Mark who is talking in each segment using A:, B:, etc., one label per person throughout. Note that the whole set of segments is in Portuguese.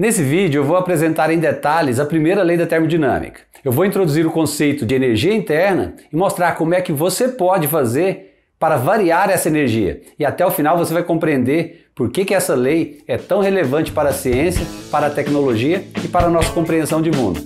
A: Nesse vídeo eu vou apresentar em detalhes a primeira lei da termodinâmica. Eu vou introduzir o conceito de energia interna e mostrar como é que você pode fazer para variar essa energia. E até o final você vai compreender por que, que essa lei é tão relevante para a ciência, para a tecnologia e para a nossa compreensão de mundo.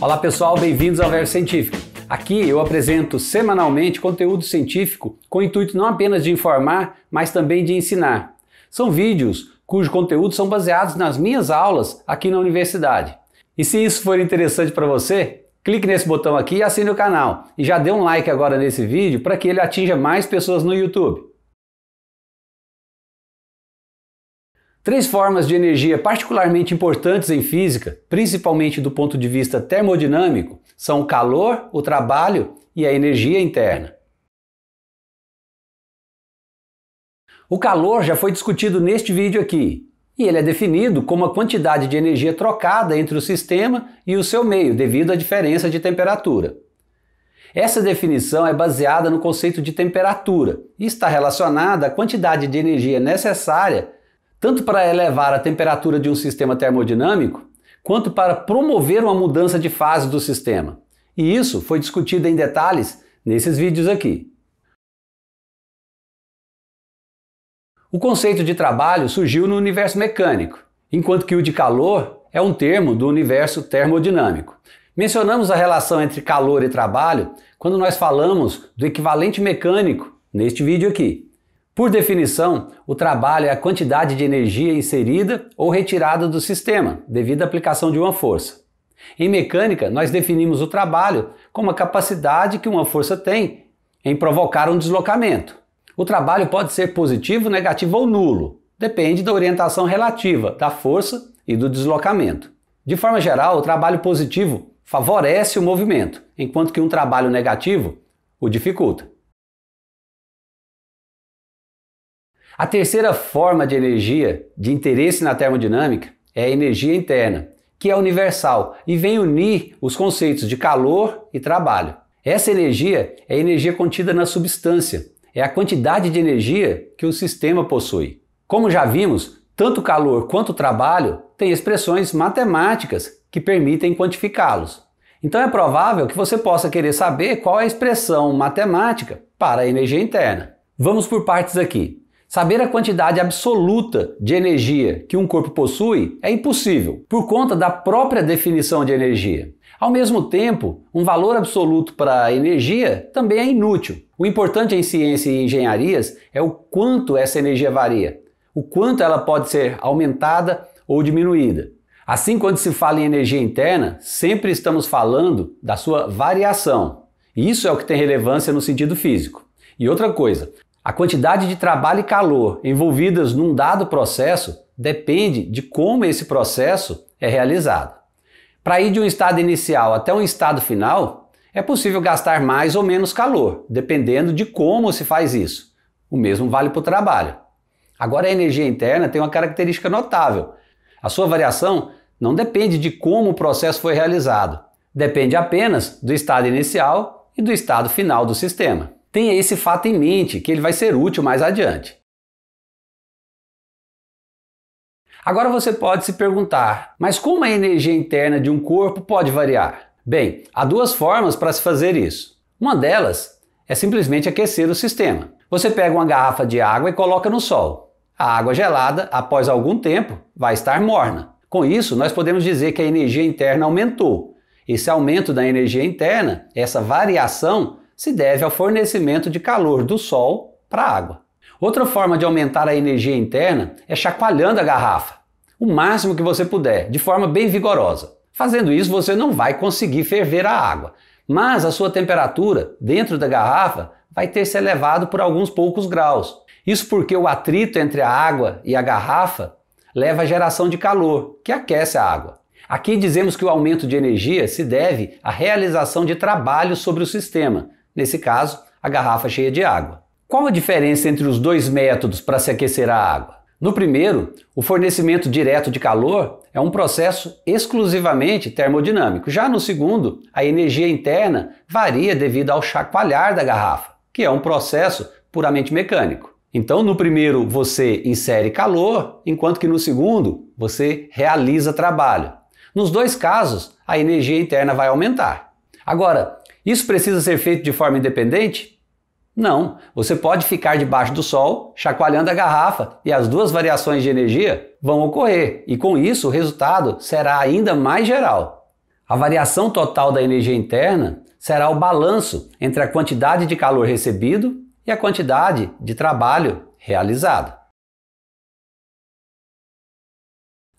A: Olá pessoal, bem-vindos ao Verbo Científico. Aqui eu apresento semanalmente conteúdo científico com o intuito não apenas de informar, mas também de ensinar. São vídeos cujos conteúdos são baseados nas minhas aulas aqui na universidade. E se isso for interessante para você, clique nesse botão aqui e assine o canal. E já dê um like agora nesse vídeo para que ele atinja mais pessoas no YouTube. Três formas de energia particularmente importantes em física, principalmente do ponto de vista termodinâmico, são o calor, o trabalho e a energia interna. O calor já foi discutido neste vídeo aqui, e ele é definido como a quantidade de energia trocada entre o sistema e o seu meio devido à diferença de temperatura. Essa definição é baseada no conceito de temperatura e está relacionada à quantidade de energia necessária tanto para elevar a temperatura de um sistema termodinâmico, quanto para promover uma mudança de fase do sistema. E isso foi discutido em detalhes nesses vídeos aqui. O conceito de trabalho surgiu no universo mecânico, enquanto que o de calor é um termo do universo termodinâmico. Mencionamos a relação entre calor e trabalho quando nós falamos do equivalente mecânico neste vídeo aqui. Por definição, o trabalho é a quantidade de energia inserida ou retirada do sistema, devido à aplicação de uma força. Em mecânica, nós definimos o trabalho como a capacidade que uma força tem em provocar um deslocamento. O trabalho pode ser positivo, negativo ou nulo, depende da orientação relativa da força e do deslocamento. De forma geral, o trabalho positivo favorece o movimento, enquanto que um trabalho negativo o dificulta. A terceira forma de energia de interesse na termodinâmica é a energia interna, que é universal e vem unir os conceitos de calor e trabalho. Essa energia é a energia contida na substância, é a quantidade de energia que o sistema possui. Como já vimos, tanto calor quanto trabalho têm expressões matemáticas que permitem quantificá-los. Então é provável que você possa querer saber qual é a expressão matemática para a energia interna. Vamos por partes aqui. Saber a quantidade absoluta de energia que um corpo possui é impossível, por conta da própria definição de energia. Ao mesmo tempo, um valor absoluto para a energia também é inútil. O importante em ciência e engenharias é o quanto essa energia varia, o quanto ela pode ser aumentada ou diminuída. Assim, quando se fala em energia interna, sempre estamos falando da sua variação. Isso é o que tem relevância no sentido físico. E outra coisa, a quantidade de trabalho e calor envolvidas num dado processo depende de como esse processo é realizado. Para ir de um estado inicial até um estado final, é possível gastar mais ou menos calor, dependendo de como se faz isso. O mesmo vale para o trabalho. Agora, a energia interna tem uma característica notável. A sua variação não depende de como o processo foi realizado, depende apenas do estado inicial e do estado final do sistema. Tenha esse fato em mente, que ele vai ser útil mais adiante. Agora você pode se perguntar, mas como a energia interna de um corpo pode variar? Bem, há duas formas para se fazer isso. Uma delas é simplesmente aquecer o sistema. Você pega uma garrafa de água e coloca no sol. A água gelada, após algum tempo, vai estar morna. Com isso, nós podemos dizer que a energia interna aumentou. Esse aumento da energia interna, essa variação, se deve ao fornecimento de calor do Sol para a água. Outra forma de aumentar a energia interna é chacoalhando a garrafa, o máximo que você puder, de forma bem vigorosa. Fazendo isso, você não vai conseguir ferver a água, mas a sua temperatura dentro da garrafa vai ter se elevado por alguns poucos graus. Isso porque o atrito entre a água e a garrafa leva à geração de calor, que aquece a água. Aqui dizemos que o aumento de energia se deve à realização de trabalho sobre o sistema, nesse caso, a garrafa é cheia de água. Qual a diferença entre os dois métodos para se aquecer a água? No primeiro, o fornecimento direto de calor é um processo exclusivamente termodinâmico. Já no segundo, a energia interna varia devido ao chacoalhar da garrafa, que é um processo puramente mecânico. Então, no primeiro você insere calor, enquanto que no segundo você realiza trabalho. Nos dois casos, a energia interna vai aumentar. Agora, isso precisa ser feito de forma independente? Não, você pode ficar debaixo do sol, chacoalhando a garrafa, e as duas variações de energia vão ocorrer, e com isso o resultado será ainda mais geral. A variação total da energia interna será o balanço entre a quantidade de calor recebido e a quantidade de trabalho realizado.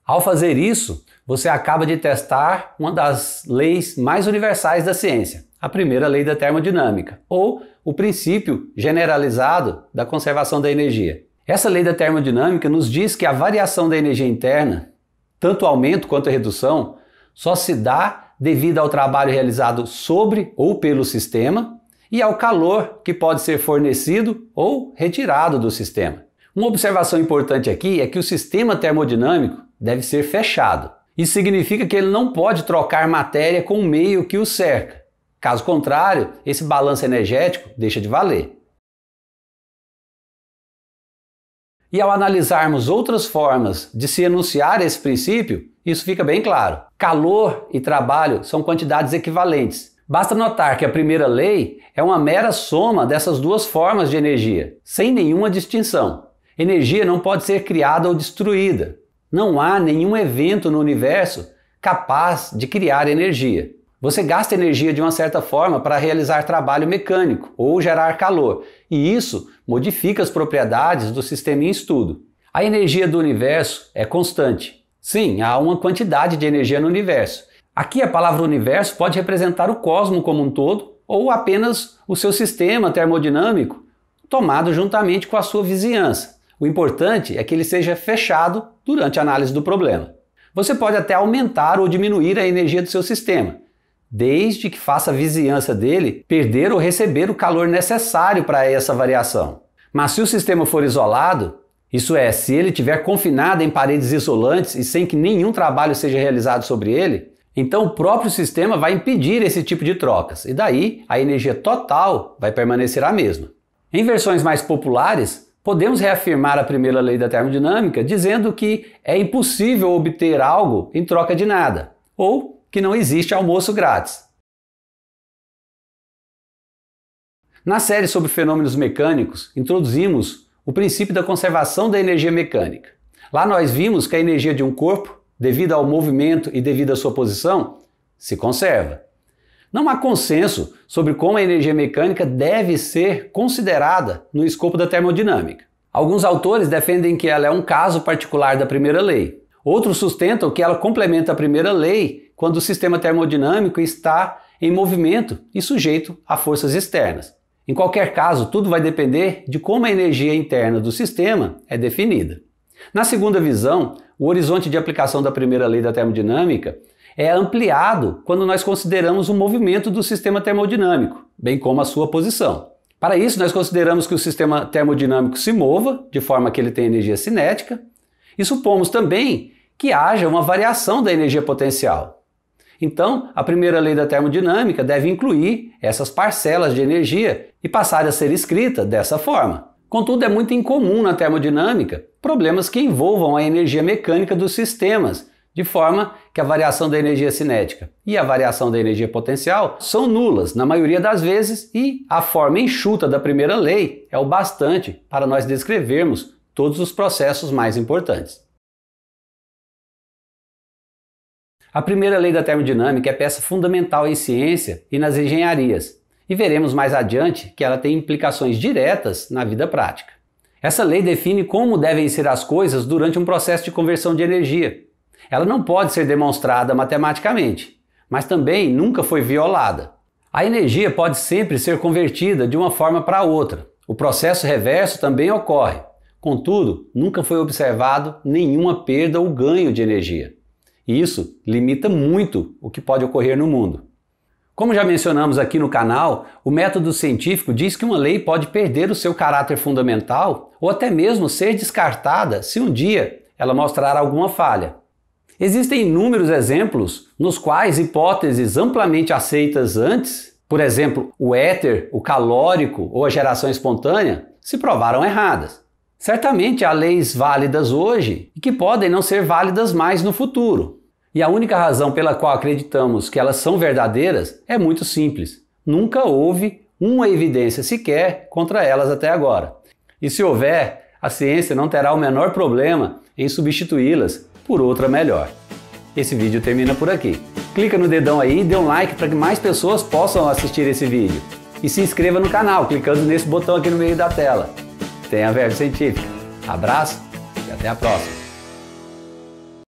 A: Ao fazer isso, você acaba de testar uma das leis mais universais da ciência, a primeira lei da termodinâmica, ou o princípio generalizado da conservação da energia. Essa lei da termodinâmica nos diz que a variação da energia interna, tanto aumento quanto redução, só se dá devido ao trabalho realizado sobre ou pelo sistema e ao calor que pode ser fornecido ou retirado do sistema. Uma observação importante aqui é que o sistema termodinâmico deve ser fechado. Isso significa que ele não pode trocar matéria com o meio que o cerca. Caso contrário, esse balanço energético deixa de valer. E ao analisarmos outras formas de se enunciar esse princípio, isso fica bem claro. Calor e trabalho são quantidades equivalentes. Basta notar que a primeira lei é uma mera soma dessas duas formas de energia, sem nenhuma distinção. Energia não pode ser criada ou destruída, não há nenhum evento no universo capaz de criar energia. Você gasta energia de uma certa forma para realizar trabalho mecânico ou gerar calor, e isso modifica as propriedades do sistema em estudo. A energia do universo é constante. Sim, há uma quantidade de energia no universo. Aqui a palavra universo pode representar o cosmo como um todo ou apenas o seu sistema termodinâmico tomado juntamente com a sua vizinhança. O importante é que ele seja fechado durante a análise do problema. Você pode até aumentar ou diminuir a energia do seu sistema, desde que faça a vizinhança dele perder ou receber o calor necessário para essa variação. Mas se o sistema for isolado, isso é, se ele tiver confinado em paredes isolantes e sem que nenhum trabalho seja realizado sobre ele, então o próprio sistema vai impedir esse tipo de trocas, e daí a energia total vai permanecer a mesma. Em versões mais populares, Podemos reafirmar a primeira lei da termodinâmica dizendo que é impossível obter algo em troca de nada, ou que não existe almoço grátis. Na série sobre fenômenos mecânicos, introduzimos o princípio da conservação da energia mecânica. Lá nós vimos que a energia de um corpo, devido ao movimento e devido à sua posição, se conserva. Não há consenso sobre como a energia mecânica deve ser considerada no escopo da termodinâmica. Alguns autores defendem que ela é um caso particular da primeira lei. Outros sustentam que ela complementa a primeira lei quando o sistema termodinâmico está em movimento e sujeito a forças externas. Em qualquer caso, tudo vai depender de como a energia interna do sistema é definida. Na segunda visão, o horizonte de aplicação da primeira lei da termodinâmica é ampliado quando nós consideramos o movimento do sistema termodinâmico, bem como a sua posição. Para isso, nós consideramos que o sistema termodinâmico se mova, de forma que ele tem energia cinética, e supomos também que haja uma variação da energia potencial. Então, a primeira lei da termodinâmica deve incluir essas parcelas de energia e passar a ser escrita dessa forma. Contudo, é muito incomum na termodinâmica problemas que envolvam a energia mecânica dos sistemas, de forma que a variação da energia cinética e a variação da energia potencial são nulas na maioria das vezes e a forma enxuta da primeira lei é o bastante para nós descrevermos todos os processos mais importantes. A primeira lei da termodinâmica é peça fundamental em ciência e nas engenharias, e veremos mais adiante que ela tem implicações diretas na vida prática. Essa lei define como devem ser as coisas durante um processo de conversão de energia, ela não pode ser demonstrada matematicamente, mas também nunca foi violada. A energia pode sempre ser convertida de uma forma para outra. O processo reverso também ocorre. Contudo, nunca foi observado nenhuma perda ou ganho de energia. E isso limita muito o que pode ocorrer no mundo. Como já mencionamos aqui no canal, o método científico diz que uma lei pode perder o seu caráter fundamental ou até mesmo ser descartada se um dia ela mostrar alguma falha. Existem inúmeros exemplos nos quais hipóteses amplamente aceitas antes, por exemplo, o éter, o calórico ou a geração espontânea, se provaram erradas. Certamente há leis válidas hoje e que podem não ser válidas mais no futuro. E a única razão pela qual acreditamos que elas são verdadeiras é muito simples. Nunca houve uma evidência sequer contra elas até agora. E se houver, a ciência não terá o menor problema em substituí-las por outra melhor. Esse vídeo termina por aqui. Clica no dedão aí e dê um like para que mais pessoas possam assistir esse vídeo. E se inscreva no canal clicando nesse botão aqui no meio da tela. Tenha verbo científico. Abraço e até a próxima.